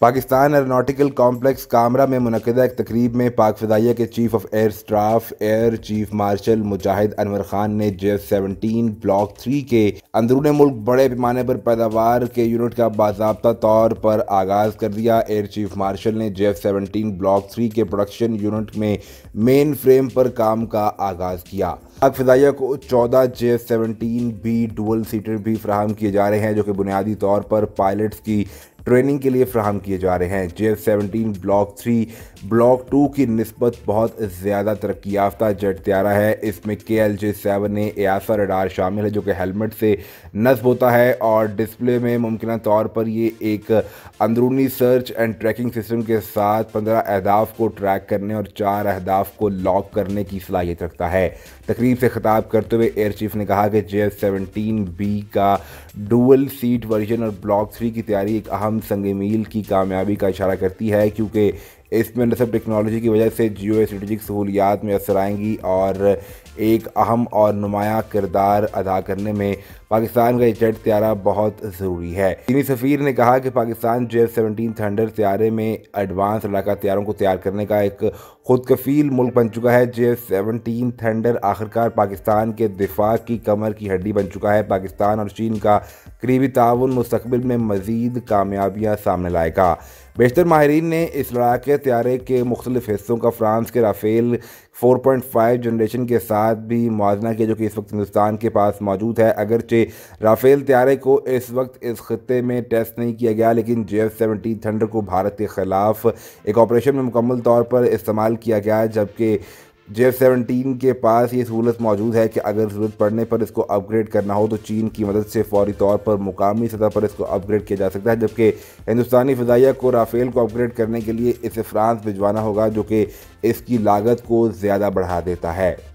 Pakistan aeronautical complex Kamra में मनदा एक तकरीब में पाक फजाइया के chief of air staff air chief marshal Mujahid Anwar Khan ने जे सेवनटीन ब्लॉक थ्री के अंदरून मुल्क बड़े पैमाने पर पैदावार के यूनिट का बाबा तौर पर आगाज कर दिया एयर चीफ मार्शल ने जे सेवनटीन ब्लॉक थ्री के प्रोडक्शन यूनिट में मेन फ्रेम पर काम का आगाज किया पाक फजाइया को चौदह J seventeen B dual seater भी फ्राहम किए जा रहे हैं जो कि बुनियादी तौर पर पायलट्स की ट्रेनिंग के लिए फ्राहम किए जा रहे हैं J seventeen block three block two की नस्बत बहुत ज़्यादा तरक्की याफ्ता जेट त्यारा है इसमें के एल जे सेवन ए एसर रडार शामिल है जो कि हेलमेट से नस्ब होता है और डिस्प्ले में मुमकिन तौर पर ये एक अंदरूनी सर्च एंड ट्रैकिंग सिस्टम के साथ पंद्रह अहदाफ को ट्रैक करने और चार अहदाफ को लॉक करने की सलाहियत रखता है तकरीब से खिताब करते हुए एयर चीफ ने कहा कि जे एस सेवनटीन बी का डूल सीट वर्जन और ब्लॉक थ्री की तैयारी एक अहम संग मील की कामयाबी का इशारा करती है क्योंकि इसमें सिर्फ टेक्नोलॉजी की वजह से जियो स्ट्रेटिक सहूलियात में असर आएंगी और एक अहम और नुमाया किरदार अदा करने में पाकिस्तान का ये जेट त्यारा बहुत ज़रूरी है चीनी सफ़ीर ने कहा कि पाकिस्तान जे सेवनटीन थंडर त्यारे में एडवांस लड़ाका त्यारों को तैयार करने का एक खुद कफील मुल्क बन चुका है जे सेवनटीन थंडर आखिरकार पाकिस्तान के दिफा की कमर की हड्डी बन चुका है पाकिस्तान और चीन का करीबी ताउन मुस्तबिल में मज़ीद कामयाबियाँ सामने लाएगा बेशतर माहरीन ने इस लड़ाके त्यारे के मुख्तलिफ हिस्सों का फ्रांस के राफेल 4.5 जनरेशन के साथ भी मुआजना किया जो कि इस वक्त हिंदुस्तान के पास मौजूद है अगरचे राफेल त्यारे को इस वक्त इस खत्े में टेस्ट नहीं किया गया लेकिन जे एफ सेवेंटी थंडर को भारत के ख़िलाफ़ एक ऑपरेशन में मुकम्मल तौर पर इस्तेमाल किया गया जबकि जेफ सेवनटीन के पास ये सहूलत मौजूद है कि अगर ज़रूरत पड़ने पर इसको अपग्रेड करना हो तो चीन की मदद से फौरी तौर पर मुकामी सतह पर इसको अपग्रेड किया जा सकता है जबकि हिंदुस्तानी फ़जाइया को राफेल को अपग्रेड करने के लिए इसे फ्रांस भिजवाना होगा जो कि इसकी लागत को ज़्यादा बढ़ा देता है